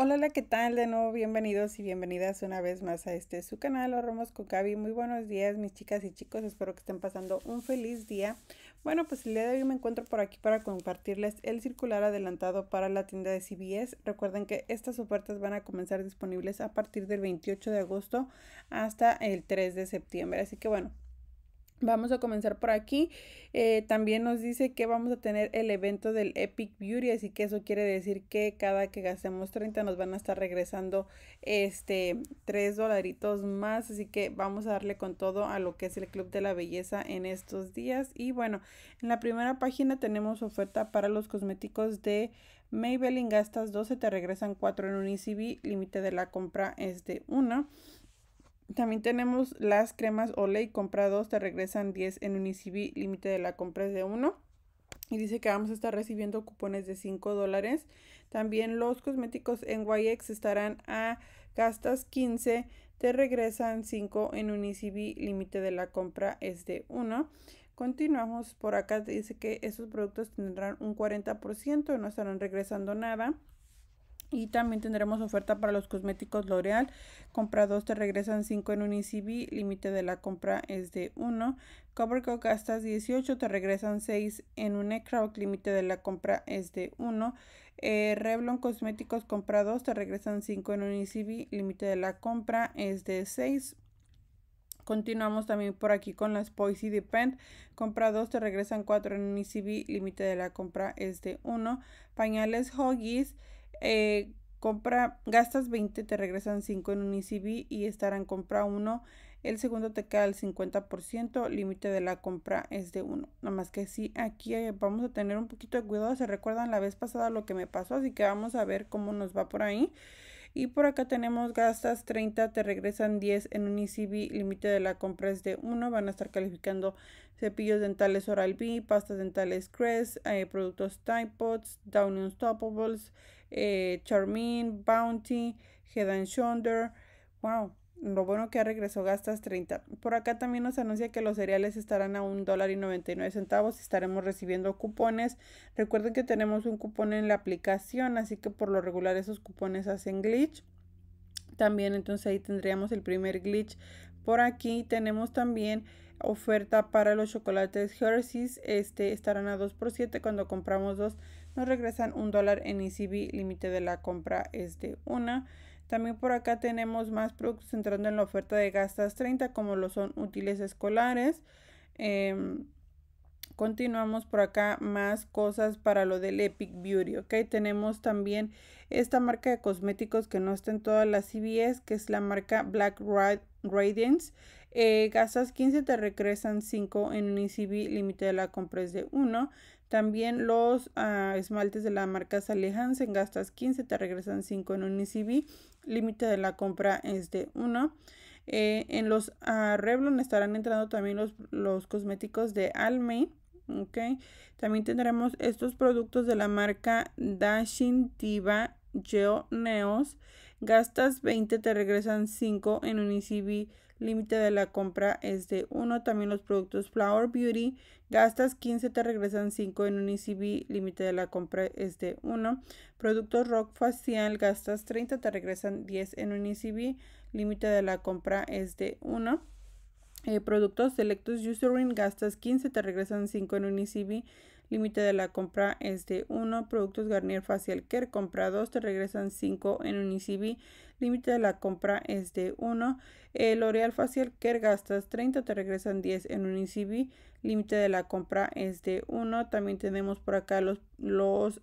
Hola, hola, ¿qué tal? De nuevo, bienvenidos y bienvenidas una vez más a este su canal, Romos con Muy buenos días, mis chicas y chicos. Espero que estén pasando un feliz día. Bueno, pues el día de hoy me encuentro por aquí para compartirles el circular adelantado para la tienda de CBS. Recuerden que estas ofertas van a comenzar disponibles a partir del 28 de agosto hasta el 3 de septiembre. Así que bueno, Vamos a comenzar por aquí. Eh, también nos dice que vamos a tener el evento del Epic Beauty, así que eso quiere decir que cada que gastemos 30 nos van a estar regresando este 3 dolaritos más, así que vamos a darle con todo a lo que es el Club de la Belleza en estos días. Y bueno, en la primera página tenemos oferta para los cosméticos de Maybelline, gastas 12, te regresan 4 en un ECB, límite de la compra es de 1. También tenemos las cremas Olay, compra 2, te regresan 10 en Unicibi, límite de la compra es de 1. Y dice que vamos a estar recibiendo cupones de 5 dólares. También los cosméticos en YX estarán a gastas 15, te regresan 5 en unicB límite de la compra es de 1. Continuamos por acá, dice que esos productos tendrán un 40%, no estarán regresando nada. Y también tendremos oferta para los cosméticos L'Oreal. Compra 2 te regresan 5 en un ICB, Límite de la compra es de 1. Coverco Castas 18, te regresan 6 en un Ecrout. Límite de la compra es de 1. Eh, Revlon Cosméticos compra 2, te regresan 5 en un ICB, Límite de la compra es de 6. Continuamos también por aquí con las Poisey Depend. Compra 2, te regresan 4 en un ECB. Límite de la compra es de 1. Pañales Hoggies. Eh, compra, gastas 20, te regresan 5 en un ECB y estarán compra 1. El segundo te queda el 50%, límite de la compra es de 1. Nada más que si aquí eh, vamos a tener un poquito de cuidado. Se recuerdan la vez pasada lo que me pasó, así que vamos a ver cómo nos va por ahí. Y por acá tenemos gastas 30, te regresan 10 en un ECB, límite de la compra es de 1. Van a estar calificando cepillos dentales Oral-B, pastas dentales Crest, eh, productos Tide Pods, Down Unstoppables, eh, Charmin, Bounty, Head and Shoulder. Wow, lo bueno que ha regresó gastas 30. Por acá también nos anuncia que los cereales estarán a un dólar y 99 centavos. Estaremos recibiendo cupones. Recuerden que tenemos un cupón en la aplicación, así que por lo regular esos cupones hacen glitch. También entonces ahí tendríamos el primer glitch. Por aquí tenemos también oferta para los chocolates Hershey's. Este estarán a 2 por 7 cuando compramos dos. Nos regresan un dólar en ECB. Límite de la compra es de una. También por acá tenemos más productos entrando en la oferta de gastas 30, como lo son útiles escolares. Em, continuamos por acá más cosas para lo del Epic Beauty, Tenemos también esta marca de cosméticos que no está en todas las CVS, que es la marca Black Radiance. Eh, gastas 15, te regresan 5 en un ECB, límite de la compra es de 1. También los ah, esmaltes de la marca salehansen en gastas 15, te regresan 5 en un ECB, límite de la compra es de 1. Eh, en los uh, estarán entrando también los, cosméticos de Almay. También tendremos estos productos de la marca Dashing Diva neos Gastas 20, te regresan 5 en un icb e Límite de la compra es de 1. También los productos Flower Beauty. Gastas 15, te regresan 5 en un icb e Límite de la compra es de 1. Productos Rock Facial. Gastas 30, te regresan 10 en un icb e Límite de la compra es de 1. Eh, productos Selectus Userine. Gastas 15, te regresan 5 en un ICB. Límite de la compra es de 1. Productos Garnier Facial Care. Compra 2. Te regresan 5 en Unicibi. Límite de la compra es de 1. El eh, L'Oreal Facial Care gastas 30. Te regresan 10 en ICB, Límite de la compra es de 1. También tenemos por acá los, los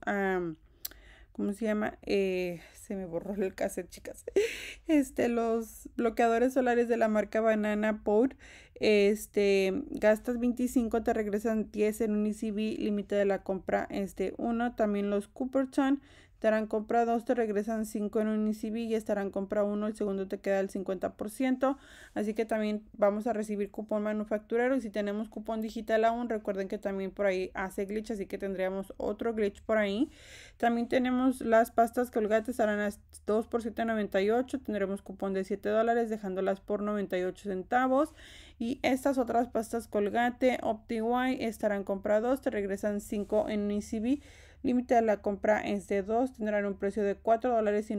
¿cómo se llama? Eh, se me borró el cassette, chicas. Este, los bloqueadores solares de la marca Banana Boat, este, gastas 25, te regresan 10 en un ECB, límite de la compra, este, uno. También los Cooperton estarán compra dos, te regresan 5 en un y estarán compra uno, el segundo te queda el 50%. Así que también vamos a recibir cupón manufacturero. Y si tenemos cupón digital aún, recuerden que también por ahí hace glitch, así que tendríamos otro glitch por ahí. También tenemos las pastas Colgate, estarán a 2 por 7.98. Tendremos cupón de 7 dólares, dejándolas por 98 centavos. Y estas otras pastas Colgate, OptiY estarán comprados te regresan 5 en ECB. Límite de la compra es de 2, tendrán un precio de $4.99 dólares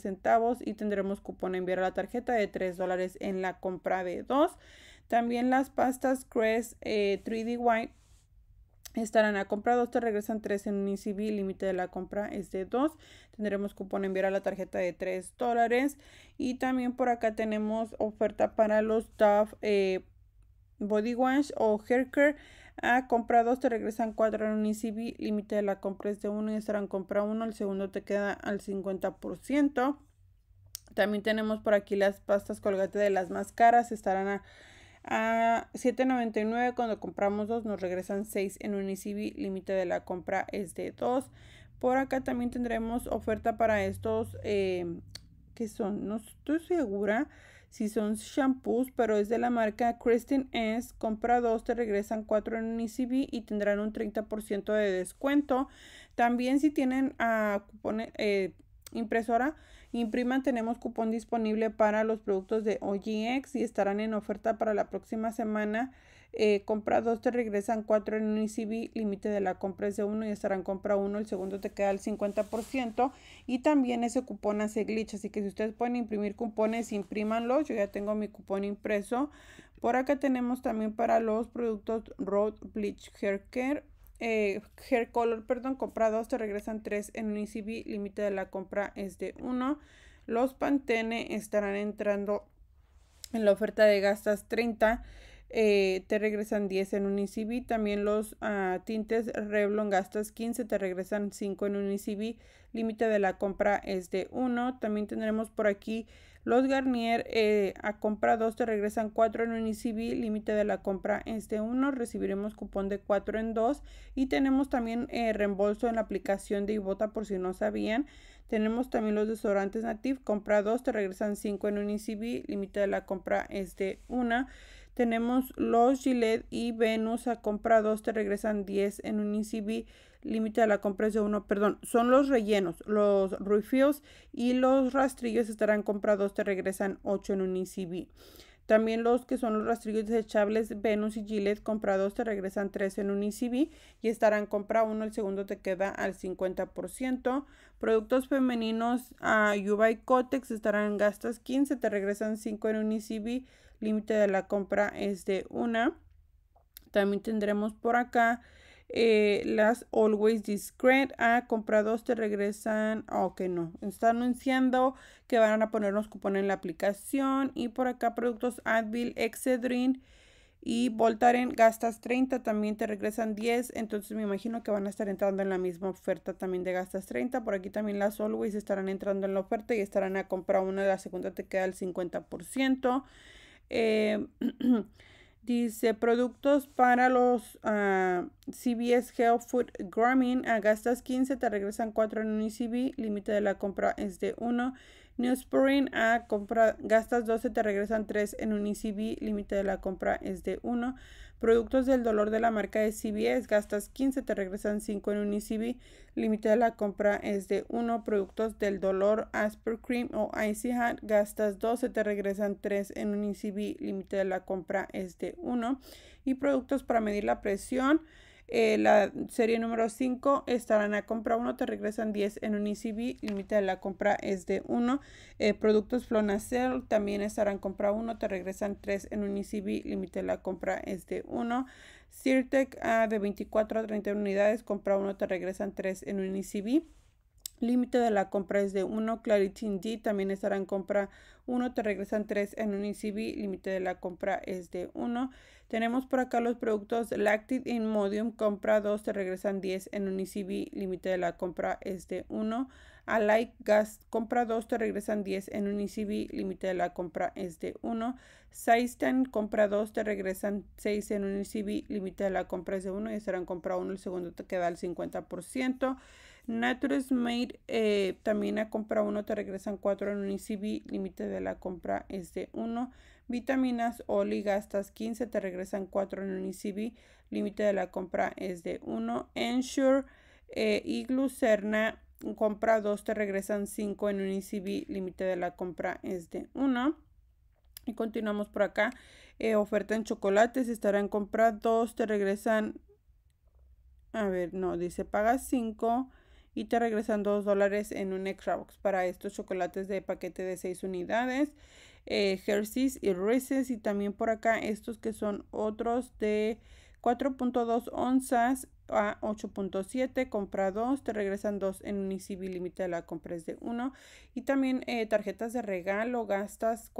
y centavos y tendremos cupón enviar a la tarjeta de 3 dólares en la compra de 2. También las pastas Crest eh, 3DY estarán a compra dos te regresan 3 en un límite de la compra es de 2. Tendremos cupón enviar a la tarjeta de 3 dólares. Y también por acá tenemos oferta para los DAF eh, Body Wash o Hair Care. A compra dos te regresan 4 en unicivi límite de la compra es de 1 y estarán compra uno el segundo te queda al 50%. También tenemos por aquí las pastas colgate de las más caras, estarán a 7.99 cuando compramos dos nos regresan 6 en Unicivi, límite de la compra es de 2. Por acá también tendremos oferta para estos em, que son, no estoy segura si son shampoos, pero es de la marca Kristen S. Compra dos te regresan 4 en Unicivi y tendrán un 30% de descuento. También si tienen a ah, cupones. Eh, Impresora Impriman, tenemos cupón disponible para los productos de OGX y estarán en oferta para la próxima semana. Eh, compra 2 te regresan 4 en un ICB, e límite de la compra es de 1 y estarán compra 1, el segundo te queda el 50% y también ese cupón hace glitch, así que si ustedes pueden imprimir cupones, imprímanlos, yo ya tengo mi cupón impreso. Por acá tenemos también para los productos Road Bleach Hair Care eh, hair color, perdón, compra dos, te regresan tres en un ECB, límite de la compra es de uno. Los Pantene estarán entrando en la oferta de gastas 30 eh, te regresan 10 en un ICB. También los ah, tintes Revlon gastas 15, te regresan 5 en un ECB. Límite de la compra es de 1. También tendremos por aquí los Garnier eh, a compra 2 te regresan 4 en un ECB. Límite de la compra es de 1. Recibiremos cupón de 4 en 2. Y tenemos también eh, reembolso en la aplicación de Ibota por si no sabían. Tenemos también los desodorantes Native. Compra 2 te regresan 5 en un ICB. Límite de la compra es de 1. Tenemos los Gillette y Venus a compra 2 te regresan 10 en un ICB. E límite de la compra es de 1, perdón, son los rellenos, los refills y los rastrillos estarán comprados te regresan 8 en un ICB. E También los que son los rastrillos desechables Venus y Gillette compra 2 te regresan 3 en un ICB. E y estarán compra 1, el segundo te queda al 50%. Productos femeninos a uh, Yuba y Cotex estarán gastas 15, te regresan 5 en un ICB límite de la compra es de una. También tendremos por acá eh, las always A Ah, comprados te regresan. que ah, no. Está anunciando que van a ponernos cupón en la aplicación. Y por acá productos Advil, Excedrin y Voltaren. Gastas 30, también te regresan 10. Entonces me imagino que van a estar entrando en la misma oferta también de gastas 30. Por aquí también las always estarán entrando en la oferta y estarán a comprar una. La segunda te queda el 50%. Eh, dice productos para los ah, CBS Health Food Grooming. A ah, gastas 15, te regresan 4 en un ICB, e Límite de la compra es de 1. Spring a ah, compra, gastas 12, te regresan 3 en un ICB, e Límite de la compra es de 1. Productos del dolor de la marca de CVS, gastas 15, te regresan 5 en un ICB, Límite de la compra es de 1. Productos del dolor Asper Cream o Icy Hat, gastas 12, te regresan 3 en un ICB. Límite de la compra es de 1. Y productos para medir la presión. Eh, la serie número 5 estarán a compra 1, te regresan 10 en un ICB, límite de la compra es de 1. Eh, productos Flonacel también estarán a compra 1, te regresan 3 en un ICB, límite de la compra es de 1. Cirtec ah, A de 24 a 30 unidades, compra 1, te regresan 3 en un ICB. Límite de la compra es de 1. Clarity D también estará en compra 1. Te regresan 3 en un ICB. E límite de la compra es de 1. Tenemos por acá los productos Lactid Inmodium. Modium. Compra 2. Te regresan 10 en un ICB. E límite de la compra es de 1. Alike Gas. Compra 2. Te regresan 10 en un ICB. E límite de la compra es de 1. Seisten. Compra 2. Te regresan 6 en un ICB. Límite de la compra es de 1. Y estarán compra 1. El segundo te queda el 50%. Naturist Made eh, también a compra 1 te regresan 4 en un ICB, Límite de la compra es de 1. Vitaminas Oli gastas 15 te regresan 4 en un ICB, Límite de la compra es de 1. Ensure eh, y Glucerna compra 2 te regresan 5 en un ICB, Límite de la compra es de 1. Y continuamos por acá. Eh, oferta en chocolates estará en compra 2 te regresan. A ver, no, dice paga 5 y te regresan 2 dólares en un extra box para estos chocolates de paquete de 6 unidades. Eh, Hershey's y Reese's y también por acá estos que son otros de 4.2 onzas a 8.7, compra 2, te regresan 2 en un ICB límite de la compra es de 1. Y también eh, tarjetas de regalo, gastas,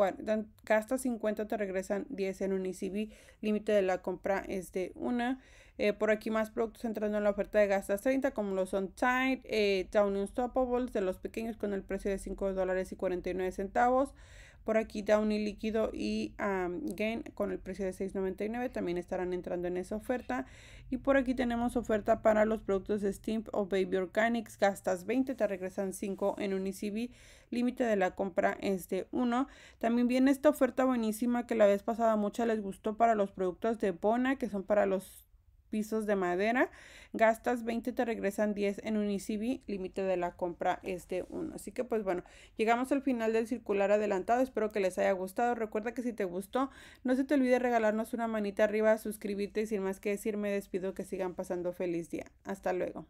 gastas 50, te regresan 10 en un ICB límite de la compra es de 1. Eh, por aquí más productos entrando en la oferta de gastas 30, como lo son Tide, eh, Down Unstoppables de los pequeños con el precio de 5 dólares y 49 centavos. Por aquí Downy líquido y Gain con el precio de $6.99 también estarán entrando en esa oferta. Y por aquí tenemos oferta para los productos de Steam o Baby Organics. Gastas 20, te regresan 5 en Unicivi. Límite de la compra es de 1. También viene esta oferta buenísima que la vez pasada mucha les gustó para los productos de Bona, que son para los pisos de madera. Gastas 20, te regresan 10 en unicivi Límite de la compra este de 1. Así que pues bueno, llegamos al final del circular adelantado. Espero que les haya gustado. Recuerda que si te gustó, no se te olvide regalarnos una manita arriba, suscribirte y sin más que decir, me despido que sigan pasando feliz día. Hasta luego.